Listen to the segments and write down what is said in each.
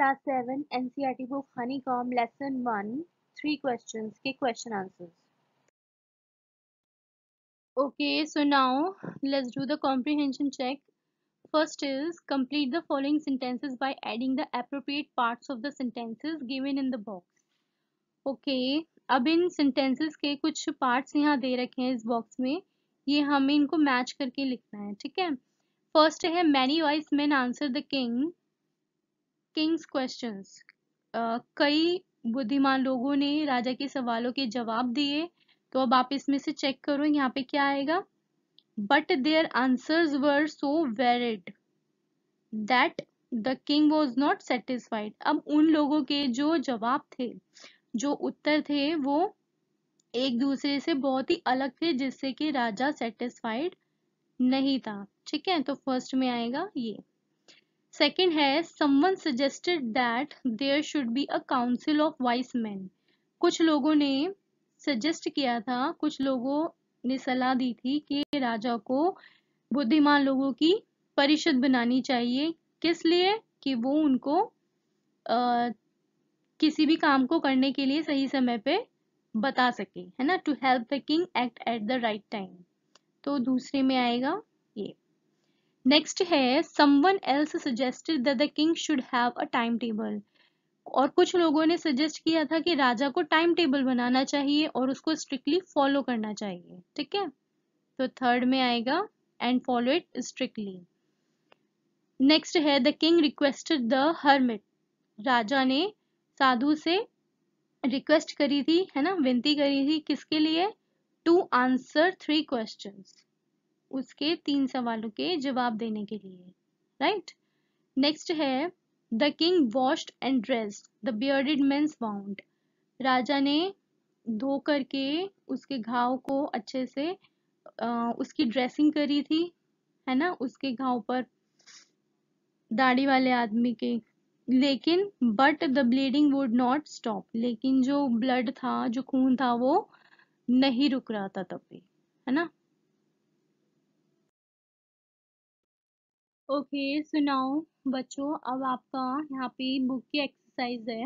Class seven NCERT book honeycomb lesson one three questions के question answers okay so now let's do the comprehension check first is complete the following sentences by adding the appropriate parts of the sentences given in the box okay अब इन sentences के कुछ parts यहाँ दे रखे हैं इस box में ये हमें इनको match करके लिखना है ठीक है first है many wise men answer the king king's questions कई बुद्धिमान लोगों ने राजा के सवालों के जवाब दिए तो अब आप इसमें से चेक करो यहाँ पे क्या आएगा but their answers were so varied that the king was not satisfied अब उन लोगों के जो जवाब थे जो उत्तर थे वो एक दूसरे से बहुत ही अलग थे जिससे कि राजा सेटिस्फाइड नहीं था ठीक है तो फर्स्ट में आएगा ये सेकेंड है someone suggested that there should be a council of wise men कुछ लोगों ने सजेस्ट किया था कुछ लोगों ने सलाह दी थी कि राजा को बुद्धिमान लोगों की परिषद बनानी चाहिए किस लिए कि वो उनको आ, किसी भी काम को करने के लिए सही समय पे बता सके है ना to help the king act at the right time तो दूसरे में आएगा नेक्स्ट है someone else suggested that the king should have a time table और कुछ लोगों ने सजेस्ट किया था कि राजा को टाइम टेबल बनाना चाहिए और उसको स्ट्रिक्टली फॉलो करना चाहिए ठीक है तो थर्ड में आएगा and follow it strictly next है the king requested the hermit राजा ने साधु से रिक्वेस्ट करी थी है ना विनती करी थी किसके लिए टू आंसर थ्री क्वेश्चंस उसके तीन सवालों के जवाब देने के लिए राइट नेक्स्ट है the king washed and dressed the bearded man's wound राजा ने धो करके उसके घाव को अच्छे से आ, उसकी ड्रेसिंग करी थी है ना उसके घाव पर दाढ़ी वाले आदमी के लेकिन but the bleeding would not stop लेकिन जो ब्लड था जो खून था वो नहीं रुक रहा था तब भी है ना ओके सुनाओ बच्चों अब आपका यहाँ पे बुक की एक्सरसाइज है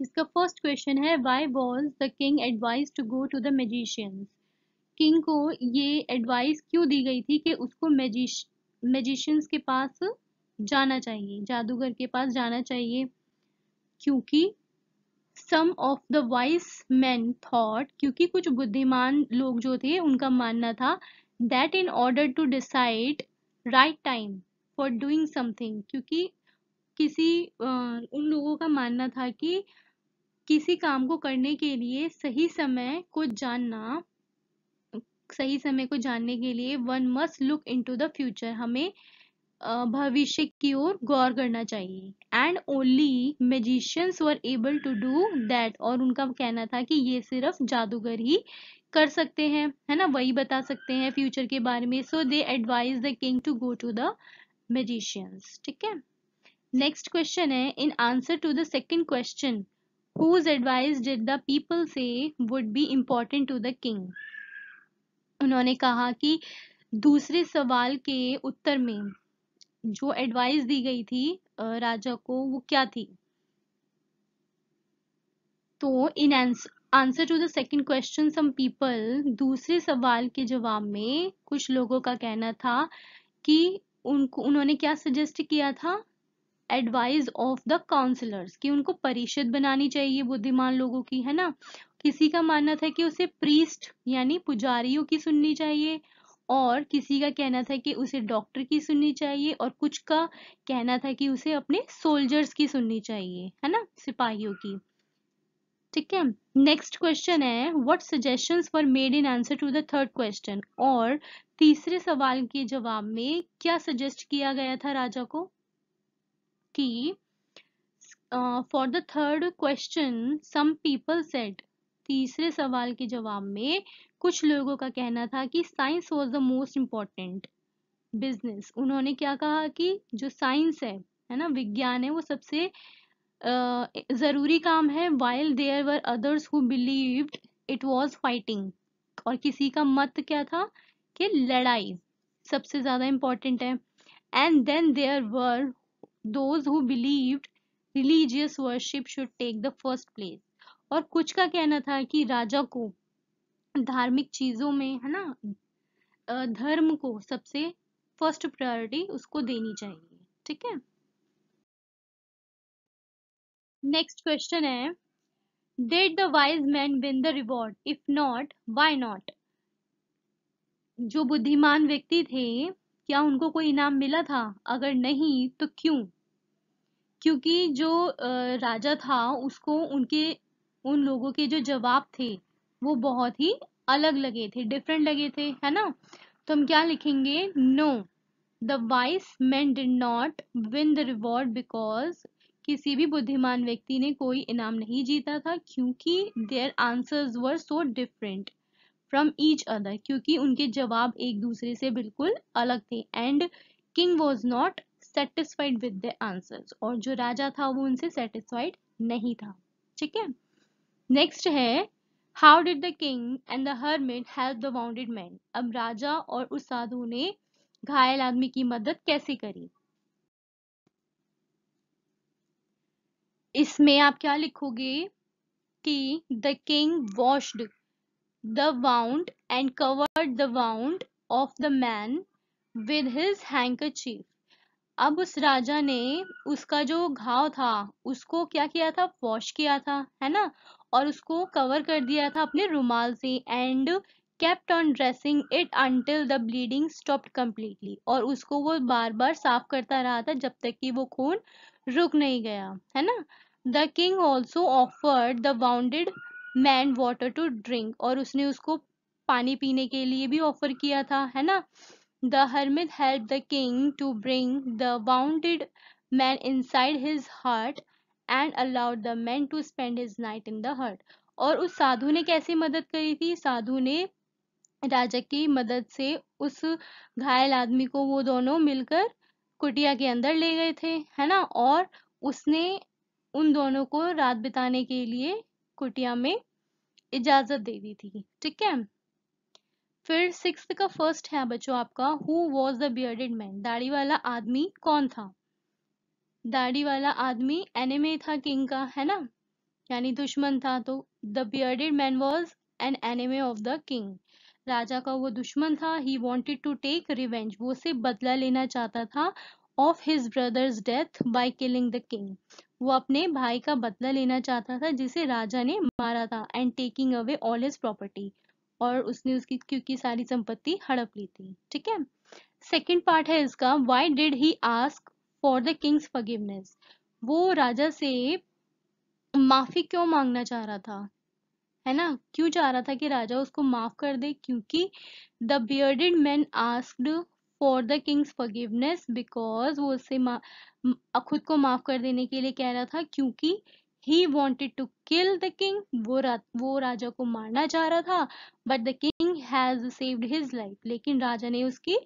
इसका फर्स्ट क्वेश्चन है why was the king advised to go to the magicians किंग को ये एडवाइस क्यों दी गई थी कि उसको मैजिश मैजिशियंस के पास जाना चाहिए जादूगर के पास जाना चाहिए क्योंकि some of the wise men thought क्योंकि कुछ बुद्धिमान लोग जो थे उनका मानना था that in order to decide right time for doing something क्योंकि किसी आ, उन लोगों का मानना था कि किसी काम को करने के लिए सही समय को जानना सही समय को जानने के लिए one must look to the future हमें भविष्य की ओर गौर करना चाहिए and only magicians were able to do that और उनका कहना था कि ये सिर्फ जादूगर ही कर सकते हैं है ना वही बता सकते हैं फ्यूचर के बारे में so they advised the king to go to the magicians ठीक है नेक्स्ट क्वेश्चन है in answer to the second question whose advice did the people say would be important to the king उन्होंने कहा कि दूसरे सवाल के उत्तर में जो एडवाइस दी गई थी राजा को वो क्या थी तो in answer to the second question some people दूसरे सवाल के जवाब में कुछ लोगों का कहना था कि उनको उन्होंने क्या सजेस्ट किया था एडवाइज ऑफ द काउंसलर्स कि उनको परिषद बनानी चाहिए बुद्धिमान लोगों की है ना किसी का मानना था कि उसे प्रीस्ट यानी पुजारियों की सुननी चाहिए और किसी का कहना था कि उसे डॉक्टर की सुननी चाहिए और कुछ का कहना था कि उसे अपने सोल्जर्स की सुननी चाहिए है ना सिपाहियों की ठीक है नेक्स्ट क्वेश्चन है what suggestions were made in answer to the third question और तीसरे सवाल के जवाब में क्या सजेस्ट किया गया था राजा को कि for the third question some people said तीसरे सवाल के जवाब में कुछ लोगों का कहना था कि science was the most important business उन्होंने क्या कहा कि जो साइंस है है ना विज्ञान है वो सबसे ज़रूरी काम है while there were others who believed it was fighting और किसी का मत क्या था कि लड़ाई सबसे ज़्यादा इंपॉर्टेंट है and then there were those who believed religious worship should take the first place और कुछ का कहना था कि राजा को धार्मिक चीज़ों में है ना धर्म को सबसे फर्स्ट प्रायोरिटी उसको देनी चाहिए ठीक है नेक्स्ट क्वेश्चन है did the wise man win the reward if not why not जो बुद्धिमान व्यक्ति थे क्या उनको कोई इनाम मिला था अगर नहीं तो क्यों क्योंकि जो राजा था उसको उनके उन लोगों के जो जवाब थे वो बहुत ही अलग लगे थे डिफरेंट लगे थे है ना तो हम क्या लिखेंगे no the wise man did not win the reward because किसी भी बुद्धिमान व्यक्ति ने कोई इनाम नहीं जीता था क्योंकि their answers were so different from each other क्योंकि उनके जवाब एक दूसरे से बिल्कुल अलग थे and king was not satisfied with the answers और जो राजा था वो उनसे सेटिस्फाइड नहीं था ठीक है नेक्स्ट है how did the king and the hermit help the wounded man अब राजा और उस साधु ने घायल आदमी की मदद कैसे करी इसमें आप क्या लिखोगे कि the king washed the wound and covered the wound of the man with his handkerchief अब उस राजा ने उसका जो घाव था उसको क्या किया था वॉश किया था है ना और उसको कवर कर दिया था अपने रुमाल से and kept on dressing it until the bleeding stopped completely और उसको वो बार बार साफ करता रहा था जब तक कि वो खून रुक नहीं गया है ना the king also offered the wounded man water to drink और उसने उसको पानी पीने के लिए भी ऑफर किया था है ना the hermit help the king to bring the wounded man inside his hut and allowed the man to spend his night in the hut और उस साधु ने कैसे मदद करी थी साधु ने राजा की मदद से उस घायल आदमी को वो दोनों मिलकर कुटिया के अंदर ले गए थे है ना और उसने उन दोनों को रात बिताने के लिए कुटिया में इजाजत दे दी थी ठीक है फिर सिक्स का फर्स्ट है बच्चों आपका who was the bearded man दाढ़ी वाला आदमी कौन था दाढ़ी वाला आदमी एनिमे था किंग का है ना यानी दुश्मन था तो the bearded man was an enemy of the king राजा का वो दुश्मन था he wanted to take revenge वो उसे बदला लेना चाहता था of his brother's death by killing the king वो अपने भाई का बदला लेना चाहता था जिसे राजा ने मारा था and taking away all his property और उसने उसकी क्योंकि सारी संपत्ति हड़प ली थी ठीक है सेकेंड पार्ट है इसका why did he ask for the king's forgiveness वो राजा से माफी क्यों मांगना चाह रहा था है ना क्यों चाह रहा था कि राजा उसको माफ कर दे क्योंकि the bearded man asked for the king's forgiveness because वो उससे खुद को माफ कर देने के लिए कह रहा था क्योंकि he wanted to kill the king वो रा, वो राजा को मारना चाह रहा था but the king has saved his life लेकिन राजा ने उसकी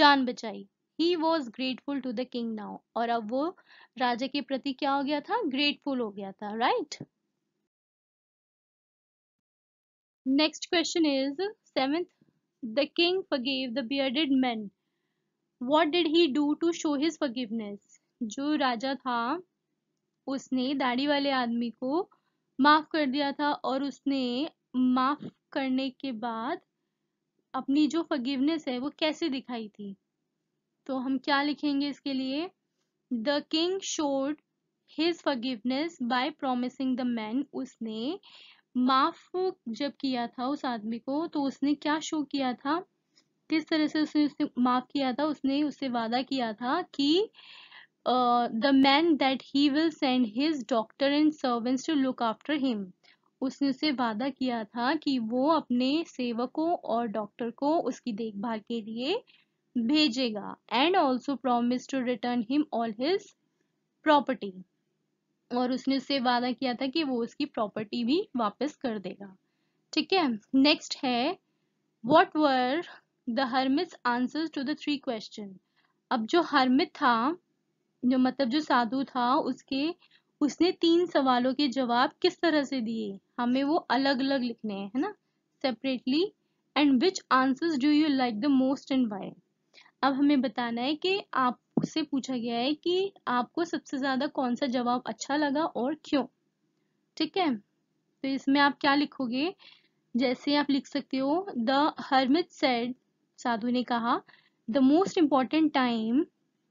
जान बचाई he was grateful to the king now और अब वो राजा के प्रति क्या हो गया था ग्रेटफुल हो गया था right next question is seventh the king forgave the bearded man what did he do to show his forgiveness जो राजा था उसने दाढ़ी वाले आदमी को माफ कर दिया था और उसने माफ करने के बाद अपनी जो फगिवनेस है वो कैसे दिखाई थी तो हम क्या लिखेंगे इसके लिए the king showed his forgiveness by promising the man उसने माफ जब किया था उस आदमी को तो उसने क्या शो किया था किस तरह से उसने उसने माफ किया था उसने उससे वादा किया था कि the man that he will send his doctor and servants to look after him उसने उसे वादा किया था कि वो अपने सेवकों और डॉक्टर को उसकी देखभाल के लिए भेजेगा and also promise to return him all his property और उसने उससे वादा किया था कि वो उसकी प्रॉपर्टी भी वापस कर देगा ठीक है नेक्स्ट है what were the hermit's answer to the three question अब जो हरमित था जो मतलब जो साधु था उसके उसने तीन सवालों के जवाब किस तरह से दिए हमें वो अलग अलग लिखने हैं है ना separately and which answers do you like the most and why अब हमें बताना है कि आपसे पूछा गया है कि आपको सबसे ज्यादा कौन सा जवाब अच्छा लगा और क्यों ठीक है तो इसमें आप क्या लिखोगे जैसे आप लिख सकते हो द हरमिट सेड साधु ने कहा the most important time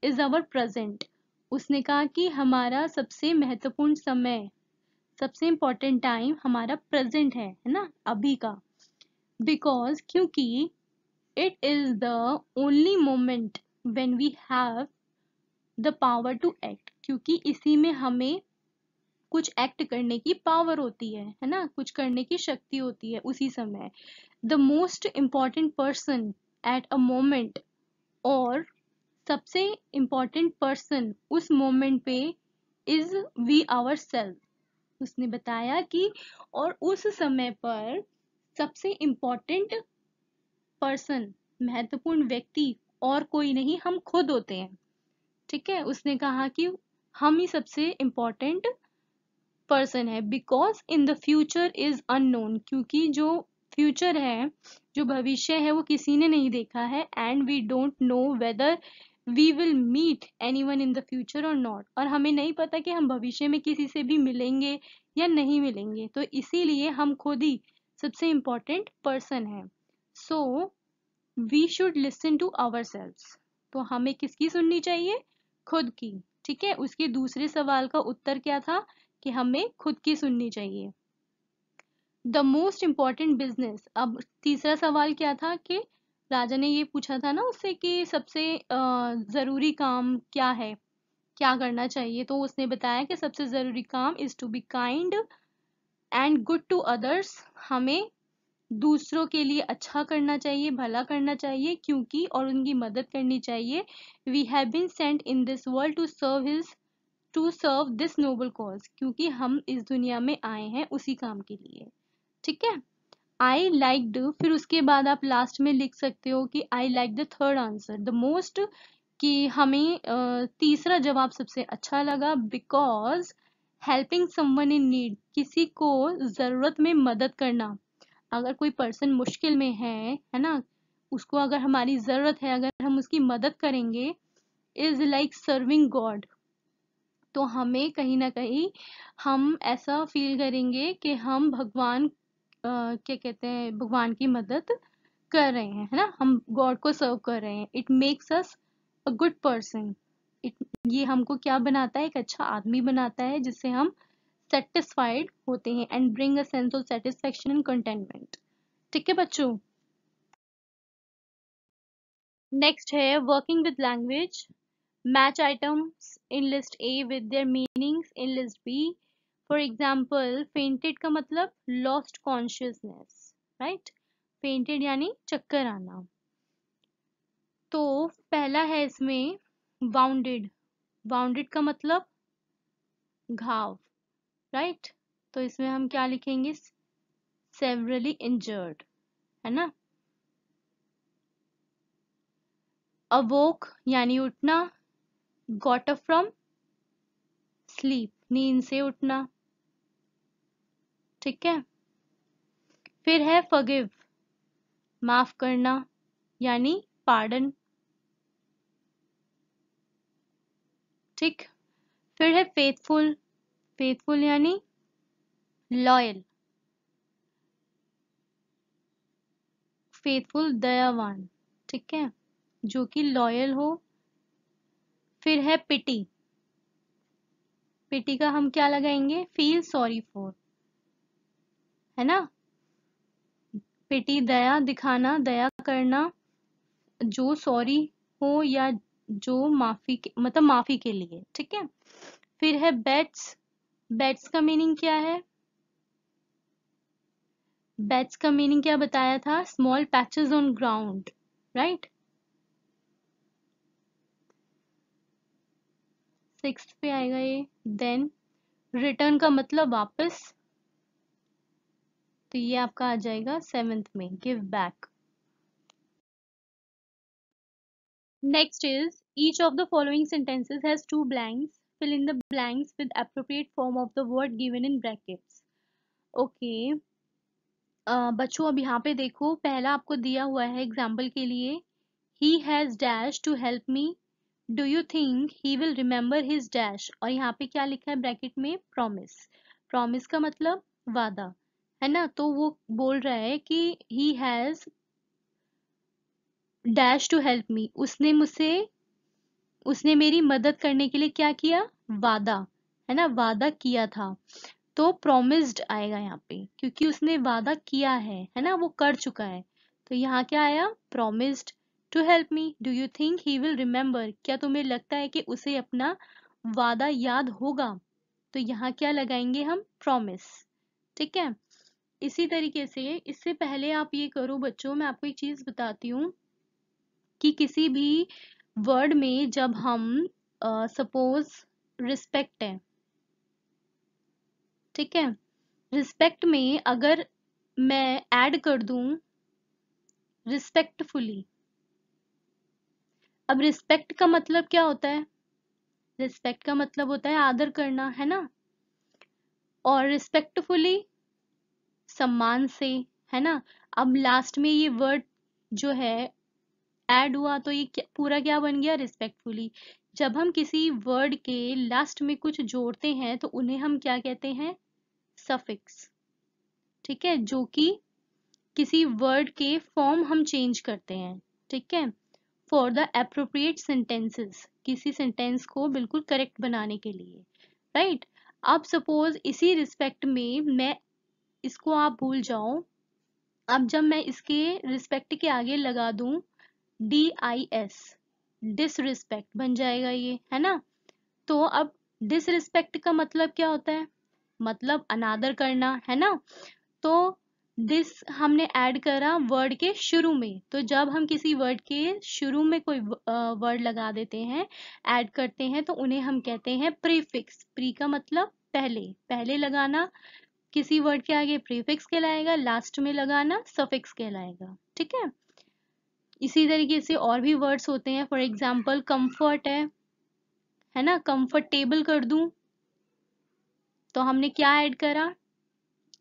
is our present उसने कहा कि हमारा सबसे महत्वपूर्ण समय सबसे इम्पॉर्टेंट टाइम हमारा प्रेजेंट है है ना अभी का बिकॉज क्योंकि it is the only moment when we have the power to act क्योंकि इसी में हमें कुछ एक्ट करने की पावर होती है है ना कुछ करने की शक्ति होती है उसी समय the most important person at a moment और सबसे इम्पोर्टेंट पर्सन उस मोमेंट पे इज वी आवर सेल्फ उसने बताया कि और उस समय पर सबसे इम्पोर्टेंट पर्सन महत्वपूर्ण व्यक्ति और कोई नहीं हम खुद होते हैं ठीक है उसने कहा कि हम ही सबसे इम्पोर्टेंट पर्सन है because in the future is unknown क्योंकि जो फ्यूचर है जो भविष्य है वो किसी ने नहीं देखा है and we don't know whether we will meet anyone in the future और नॉट और हमें नहीं पता कि हम भविष्य में किसी से भी मिलेंगे या नहीं मिलेंगे तो इसीलिए हम खुद ही सबसे इम्पोर्टेंट पर्सन है so we should listen to our तो हमें किसकी सुननी चाहिए खुद की ठीक है उसके दूसरे सवाल का उत्तर क्या था कि हमें खुद की सुननी चाहिए द मोस्ट इम्पॉर्टेंट बिजनेस अब तीसरा सवाल क्या था कि राजा ने ये पूछा था ना उससे कि सबसे ज़रूरी काम क्या है क्या करना चाहिए तो उसने बताया कि सबसे ज़रूरी काम is to be kind and good to others हमें दूसरों के लिए अच्छा करना चाहिए भला करना चाहिए क्योंकि और उनकी मदद करनी चाहिए we have been sent in this world to serve his to serve this noble cause क्योंकि हम इस दुनिया में आए हैं उसी काम के लिए ठीक है आई लाइक फिर उसके बाद आप लास्ट में लिख सकते हो कि I like the third answer the most कि हमें तीसरा जवाब सबसे अच्छा लगा because helping someone in need किसी को ज़रूरत में मदद करना अगर कोई पर्सन मुश्किल में है है ना उसको अगर हमारी ज़रूरत है अगर हम उसकी मदद करेंगे इज़ लाइक सर्विंग गॉड तो हमें कहीं ना कहीं हम ऐसा फील करेंगे कि हम भगवान क्या कहते हैं भगवान की मदद कर रहे हैं है ना हम गॉड को सर्व कर रहे हैं it makes us a good person it ये हमको क्या बनाता है एक अच्छा आदमी बनाता है जिससे हम सेटिस्फाइड होते हैं and bring a sense of satisfaction and containment ठीक है बच्चों नेक्स्ट है working with language match items in list A with their meanings in list B for example fainted का मतलब लॉस्ट कॉन्शियसनेस राइट फेंटेड यानी चक्कर आना तो पहला है इसमें बाउंडेड बाउंडेड का मतलब घाव राइट right? तो इसमें हम क्या लिखेंगे सेवरली इंजर्ड है ना अवोक यानी उठना गॉट अप फ्रॉम स्लीप नींद से उठना ठीक है फिर है फगिव माफ करना यानी पार्डन ठीक फिर है फेथफुल फेथफुल यानी लॉयल फेथफुल दयावान ठीक है जो कि लॉयल हो फिर है पिटी पिटी का हम क्या लगाएंगे फील सॉरी फॉर है ना पिटी दया दिखाना दया करना जो सॉरी हो या जो माफी के, मतलब माफी के लिए ठीक है फिर है बेट्स बेट्स का मीनिंग क्या है बेट्स का मीनिंग क्या बताया था small patches on ground right six पे आएगा ये देन रिटर्न का मतलब वापस तो ये आपका आ जाएगा सेवेंथ में give back next is each of the following sentences has two blanks fill in the blanks with appropriate form of the word given in brackets okay बच्चों अब यहाँ पे देखो पहला आपको दिया हुआ है एग्जाम्पल के लिए he has dash to help me do you think he will remember his dash और यहाँ पे क्या लिखा है ब्रैकेट में प्रोमिस प्रोमिस का मतलब वादा है ना तो वो बोल रहा है कि he has dash to help me उसने मुझसे उसने मेरी मदद करने के लिए क्या किया वादा है ना वादा किया था तो प्रोमिस्ड आएगा यहाँ पे क्योंकि उसने वादा किया है है ना वो कर चुका है तो यहाँ क्या आया promised to help me do you think he will remember क्या तुम्हें लगता है कि उसे अपना वादा याद होगा तो यहाँ क्या लगाएंगे हम प्रोमिस ठीक है इसी तरीके से इससे पहले आप ये करो बच्चों मैं आपको एक चीज़ बताती हूँ कि किसी भी वर्ड में जब हम सपोज रिस्पेक्ट है ठीक है रिस्पेक्ट में अगर मैं ऐड कर दू रिस्पेक्टफुली अब रिस्पेक्ट का मतलब क्या होता है रिस्पेक्ट का मतलब होता है आदर करना है ना और रिस्पेक्टफुली सम्मान से है ना अब लास्ट में ये वर्ड जो है ऐड हुआ तो ये क्या, पूरा क्या बन गया रिस्पेक्टफुली जब हम किसी वर्ड के लास्ट में कुछ जोड़ते हैं तो उन्हें हम क्या कहते हैं सफिक्स ठीक है जो कि किसी वर्ड के फॉर्म हम चेंज करते हैं ठीक है फॉर द अप्रोप्रिएट सेंटेंसेस किसी सेंटेंस को बिल्कुल करेक्ट बनाने के लिए राइट right? अब सपोज इसी रिस्पेक्ट में मैं इसको आप भूल जाओ अब जब मैं इसके रिस्पेक्ट के आगे लगा दू डी आई एस डिसरिस्पेक्ट बन जाएगा ये है ना तो अब डिसरिस्पेक्ट का मतलब क्या होता है मतलब अनादर करना है ना तो दिस हमने ऐड करा वर्ड के शुरू में तो जब हम किसी वर्ड के शुरू में कोई वर्ड लगा देते हैं ऐड करते हैं तो उन्हें हम कहते हैं प्रीफिक्स प्री का मतलब पहले पहले लगाना किसी वर्ड के आगे प्रीफिक्स कहलाएगा लास्ट में लगाना सफिक्स कहलाएगा ठीक है इसी तरीके से और भी वर्ड्स होते हैं फॉर एग्जाम्पल कम्फर्ट है है ना कंफर्टेबल कर दू तो हमने क्या ऐड करा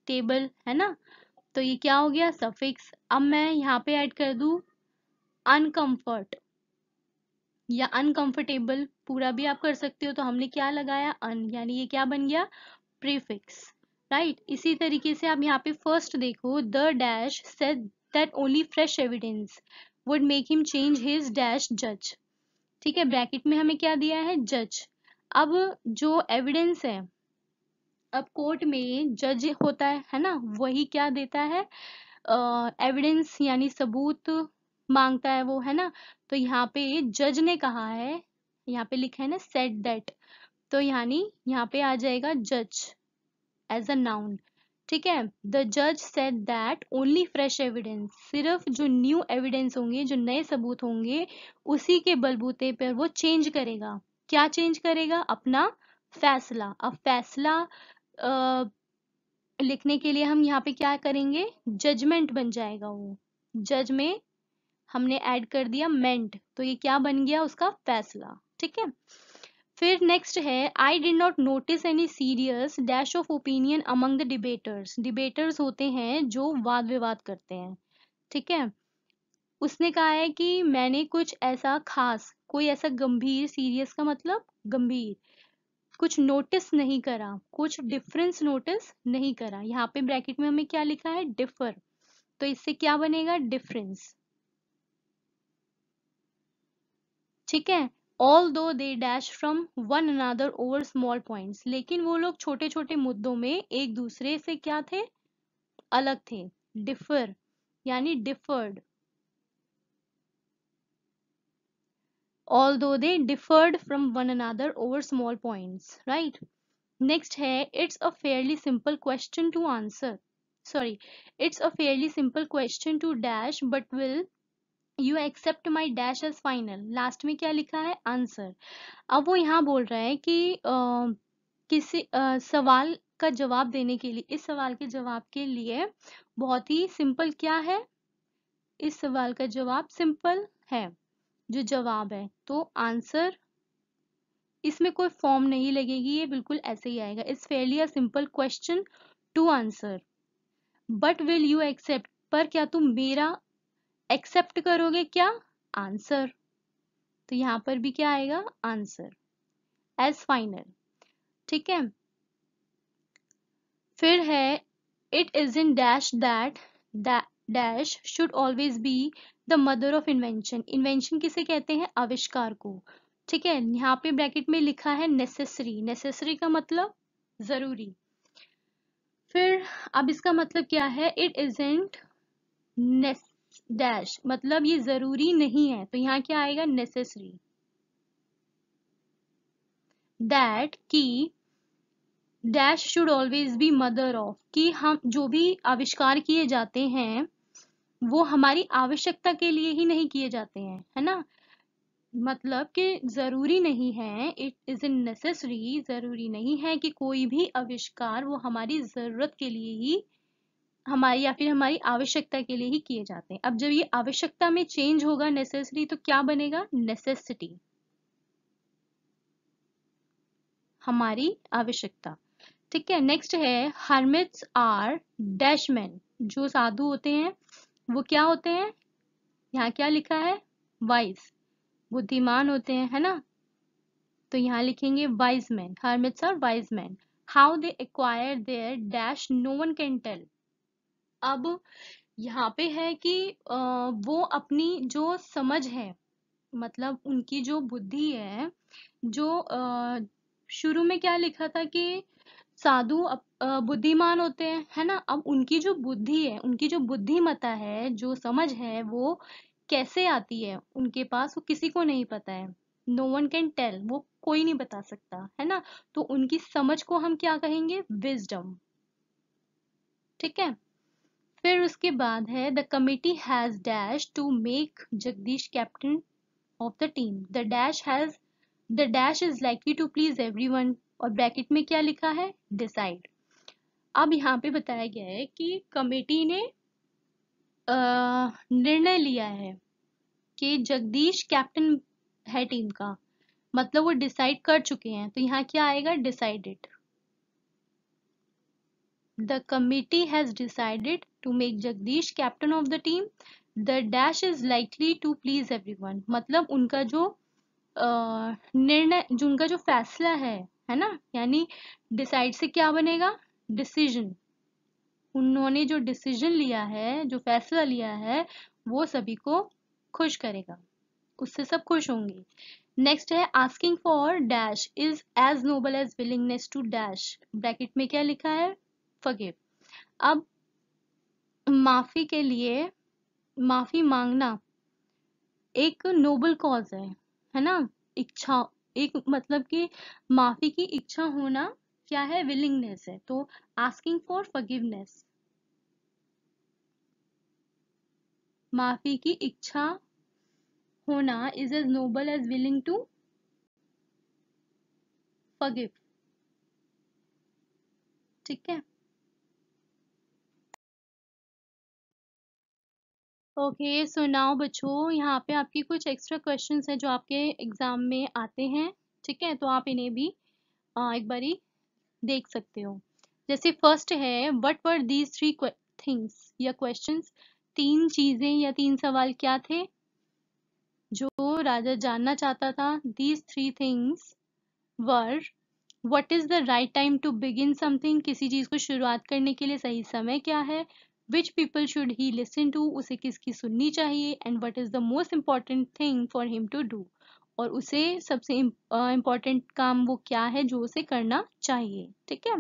टेबल है ना तो ये क्या हो गया सफिक्स अब मैं यहाँ पे ऐड कर दू अनकम्फर्ट या अनकम्फर्टेबल पूरा भी आप कर सकते हो तो हमने क्या लगाया अन यानी ये क्या बन गया प्रीफिक्स राइट इसी तरीके से आप यहाँ पे फर्स्ट देखो the dash said that only fresh evidence would make him change his dash जज ठीक है ब्रैकेट में हमें क्या दिया है जज अब जो एविडेंस है अब कोर्ट में जज होता है है ना वही क्या देता है एविडेंस यानी सबूत मांगता है वो है ना तो यहाँ पे जज ने कहा है यहाँ पे लिखा है ना सेट दैट तो यानी यहाँ पे आ जाएगा जज एज अ नाउन ठीक है द जज said that only fresh evidence सिर्फ जो न्यू एविडेंस होंगे जो नए सबूत होंगे उसी के बलबूते पर वो चेंज करेगा क्या चेंज करेगा अपना फैसला अब फैसला आ, लिखने के लिए हम यहाँ पे क्या करेंगे जजमेंट बन जाएगा वो जज में हमने ऐड कर दिया मेंट तो ये क्या बन गया उसका फैसला ठीक है फिर नेक्स्ट है I did not notice any serious dash of opinion among the debaters debaters होते हैं जो वाद विवाद करते हैं ठीक है उसने कहा है कि मैंने कुछ ऐसा खास कोई ऐसा गंभीर सीरियस का मतलब गंभीर कुछ नोटिस नहीं करा कुछ डिफरेंस नोटिस नहीं करा यहाँ पे ब्रैकेट में हमें क्या लिखा है डिफर तो इससे क्या बनेगा डिफरेंस ठीक है although they dash from one another over small points लेकिन वो लोग छोटे छोटे मुद्दों में एक दूसरे से क्या थे अलग थे डिफर यानी differed although they differed from one another over small point right next है it's a fairly simple question to answer sorry it's a fairly simple question to dash but will you accept my dash as final last में क्या लिखा है answer अब वो यहाँ बोल रहा है कि किसी सवाल का जवाब देने के लिए इस सवाल के जवाब के लिए बहुत ही सिंपल क्या है इस सवाल का जवाब सिंपल है जो जवाब है तो आंसर इसमें कोई फॉर्म नहीं लगेगी ये बिल्कुल ऐसे ही आएगा it's fairly a simple question to answer but will you accept पर क्या तुम मेरा एक्सेप्ट करोगे क्या आंसर तो यहाँ पर भी क्या आएगा आंसर एज फाइनल ठीक है फिर है it is in dash that dash should always be the mother of invention invention किसे कहते हैं आविष्कार को ठीक है यहाँ पे ब्रैकेट में लिखा है नेसेसरी नेसेसरी का मतलब जरूरी फिर अब इसका मतलब क्या है इट इज इजेंट डैश मतलब ये जरूरी नहीं है तो यहाँ क्या आएगा नेसेसरी दैट की dash should always be mother of कि हम जो भी आविष्कार किए जाते हैं वो हमारी आवश्यकता के लिए ही नहीं किए जाते हैं है ना मतलब कि जरूरी नहीं है इट इज इन नेसेसरी जरूरी नहीं है कि कोई भी आविष्कार वो हमारी जरूरत के लिए ही हमारी या फिर हमारी आवश्यकता के लिए ही किए जाते हैं अब जब ये आवश्यकता में चेंज होगा नेसेसरी तो क्या बनेगा नेसेसिटी हमारी आवश्यकता ठीक है नेक्स्ट है हर्मिट्स आर डैशमैन जो साधु होते हैं वो क्या होते हैं यहाँ क्या लिखा है वाइज बुद्धिमान होते हैं है ना तो यहाँ लिखेंगे wise man hermits are wise man how they acquire their dash no one can tell अब यहाँ पे है कि वो अपनी जो समझ है मतलब उनकी जो बुद्धि है जो शुरू में क्या लिखा था कि साधु बुद्धिमान होते हैं है ना अब उनकी जो बुद्धि है उनकी जो बुद्धिमता है जो समझ है वो कैसे आती है उनके पास वो किसी को नहीं पता है नो वन कैन टेल वो कोई नहीं बता सकता है ना तो उनकी समझ को हम क्या कहेंगे विजडम ठीक है फिर उसके बाद है the committee has dash to make Jagdish captain of the team the dash has the dash is likely to please everyone और ब्रैकेट में क्या लिखा है डिसाइड अब यहाँ पे बताया गया है कि कमेटी ने निर्णय लिया है कि जगदीश कैप्टन है टीम का मतलब वो डिसाइड कर चुके हैं तो यहाँ क्या आएगा decided the committee has decided make Jagdish captain of the team the dash is likely to please everyone मतलब उनका जो निर्णय उनका जो फैसला है है ना यानी डिसाइड से क्या बनेगा डिसीजन उन्होंने जो डिसीजन लिया है जो फैसला लिया है वो सभी को खुश करेगा उससे सब खुश होंगे नेक्स्ट है asking for dash is as noble as willingness to dash bracket में क्या लिखा है फगेव अब माफी के लिए माफी मांगना एक नोबल कॉज है है ना इच्छा एक मतलब कि माफी की इच्छा होना क्या है विलिंगनेस है तो आस्किंग फॉर फॉरगिवनेस माफी की इच्छा होना is as noble as willing to forgive ठीक है ओके सो नाउ बच्चों यहाँ पे आपके कुछ एक्स्ट्रा क्वेश्चन हैं जो आपके एग्ज़ाम में आते हैं ठीक है तो आप इन्हें भी आ, एक बारी देख सकते हो जैसे फर्स्ट है what were these three things या क्वेश्चन तीन चीज़ें या तीन सवाल क्या थे जो राजा जानना चाहता था these three things were what is the right time to begin something किसी चीज़ को शुरुआत करने के लिए सही समय क्या है which people should he listen to उसे किसकी सुननी चाहिए and what is the most important thing for him to do और उसे सबसे इम्पॉर्टेंट काम वो क्या है जो उसे करना चाहिए ठीक है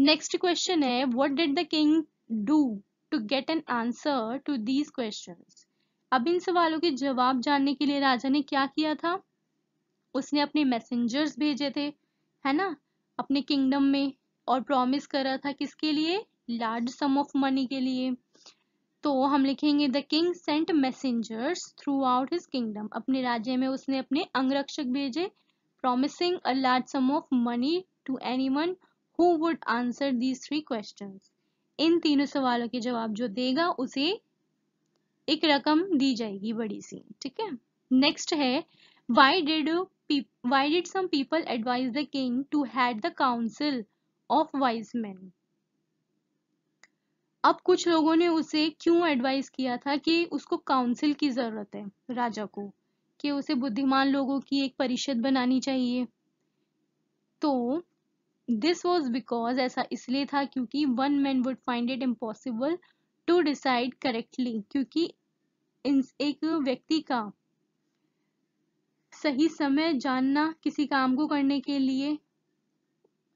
नेक्स्ट क्वेश्चन है what did the king do to get an answer to these question अब इन सवालों के जवाब जानने के लिए राजा ने क्या किया था उसने अपने मैसेंजर्स भेजे थे है ना अपने किंगडम में और प्रॉमिस करा था किसके लिए लार्ज सम ऑफ मनी के लिए तो हम लिखेंगे the king sent messengers throughout his kingdom अपने राज्य में उसने अपने अंगरक्षक भेजे promising a large sum of money to anyone who would answer these three question इन तीनों सवालों के जवाब जो देगा उसे एक रकम दी जाएगी बड़ी सी ठीक है नेक्स्ट है why did why did some people advise the king to had the council of wise man अब कुछ लोगों ने उसे क्यों एडवाइस किया था कि उसको काउंसिल की जरूरत है राजा को कि उसे बुद्धिमान लोगों की एक परिषद बनानी चाहिए तो दिस वॉज बिकॉज ऐसा इसलिए था क्योंकि one man would find it impossible to decide correctly क्योंकि एक व्यक्ति का सही समय जानना किसी काम को करने के लिए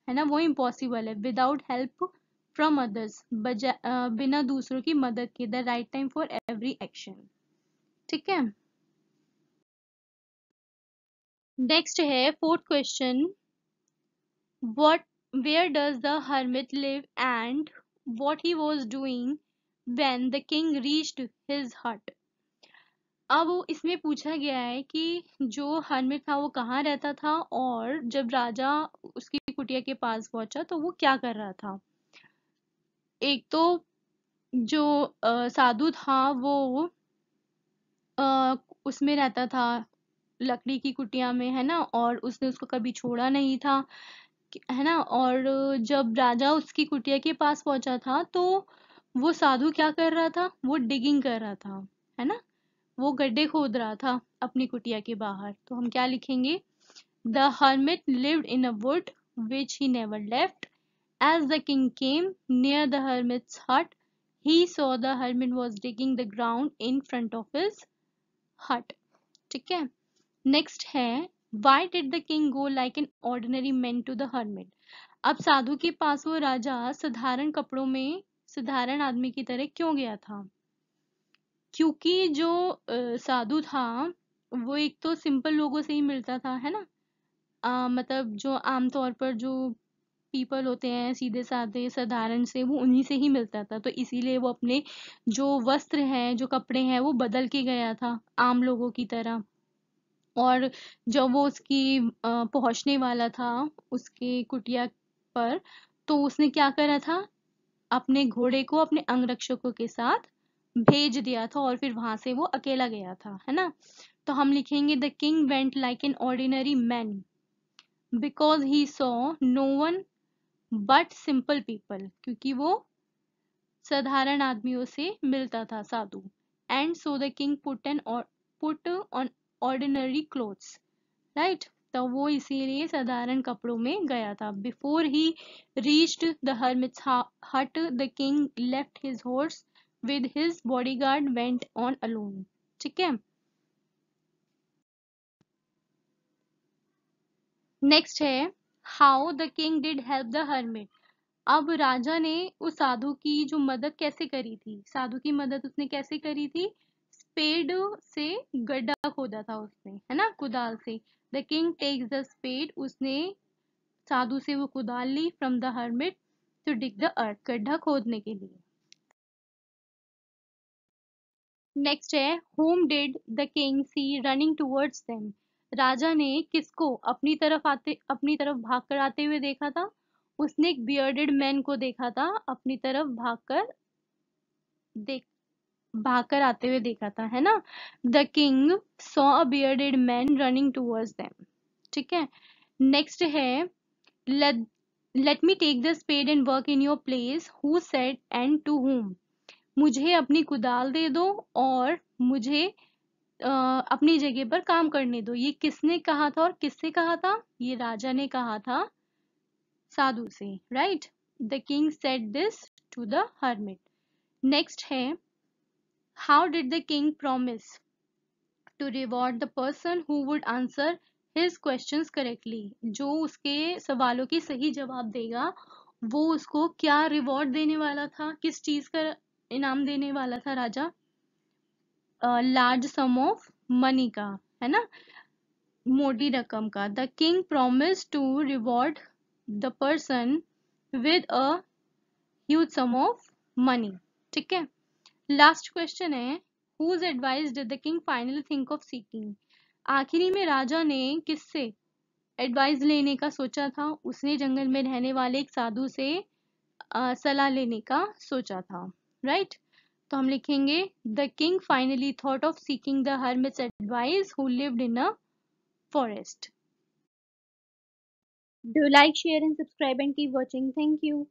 है ना वो इम्पॉसिबल है विदाउट हेल्प फ्रॉम अदर्स बिना दूसरों की मदद के the right time for every action ठीक है नेक्स्ट है fourth question what where does the hermit live and what he was doing when the king reached his hut अब इसमें पूछा गया है कि जो हर्मिट था वो कहाँ रहता था और जब राजा उसकी कुटिया के पास पहुंचा तो वो क्या कर रहा था एक तो जो आ, साधु था वो आ, उसमें रहता था लकड़ी की कुटिया में है ना और उसने उसको कभी छोड़ा नहीं था है ना और जब राजा उसकी कुटिया के पास पहुंचा था तो वो साधु क्या कर रहा था वो डिगिंग कर रहा था है ना वो गड्ढे खोद रहा था अपनी कुटिया के बाहर तो हम क्या लिखेंगे the hermit lived in a wood which he never left As the king came near the hermit's hut, he saw the hermit was digging the ground in front of his hut. ठीक है next है why did the king go like an ordinary man to the hermit अब साधु के पास वो राजा साधारण कपड़ों में साधारण आदमी की तरह क्यों गया था क्योंकि जो साधु था वो एक तो सिंपल लोगों से ही मिलता था है ना आ, मतलब जो आमतौर पर जो पीपल होते हैं सीधे साधे साधारण से वो उन्हीं से ही मिलता था तो इसीलिए वो अपने जो वस्त्र हैं जो कपड़े हैं वो बदल के गया था आम लोगों की तरह और जब वो उसकी पहुंचने वाला था उसके कुटिया पर तो उसने क्या करा था अपने घोड़े को अपने अंगरक्षकों के साथ भेज दिया था और फिर वहां से वो अकेला गया था है ना तो हम लिखेंगे the king went like an ordinary man because he saw no one but simple people क्योंकि वो साधारण आदमियों से मिलता था साधु and so the king put an put on ordinary clothes right तो वो इसीलिए साधारण कपड़ों में गया था before he reached the hermit's hut the king left his horse with his bodyguard went on alone ठीक है नेक्स्ट है how the king did help the hermit अब राजा ने उस साधु की जो मदद कैसे करी थी साधु की मदद उसने कैसे करी थी स्पेड से गड्ढा खोदा था उसने है ना कुदाल से the king takes the spade उसने साधु से वो कुदाल ली from the hermit to dig the earth गड्ढा खोदने के लिए नेक्स्ट है whom did the king see running towards them राजा ने किसको अपनी तरफ आते अपनी तरफ भाग कर आते हुए देखा था उसने एक बियर्डेड मैन को देखा था अपनी तरफ भागकर देख कर आते हुए देखा था है ना the king saw a bearded man running towards them ठीक है नेक्स्ट है let me take the spade and work in your place who said and to whom मुझे अपनी कुदाल दे दो और मुझे अपनी जगह पर काम करने दो ये किसने कहा था और किससे कहा था ये राजा ने कहा था साधु से right the king said this to the hermit next है how did the king promise to reward the person who would answer his question correctly जो उसके सवालों की सही जवाब देगा वो उसको क्या रिवॉर्ड देने वाला था किस चीज का इनाम देने वाला था राजा लार्ज सम ऑफ मनी का है ना मोटी रकम का the king promise to reward the person with a huge sum of money ठीक है लास्ट क्वेश्चन है whose advice did the king finally think of seeking आखिरी में राजा ने किससे एडवाइस लेने का सोचा था उसने जंगल में रहने वाले एक साधु से सलाह लेने का सोचा था राइट तो हम लिखेंगे the king finally thought of seeking the hermit's advice who lived in a forest do like share and subscribe and keep watching thank you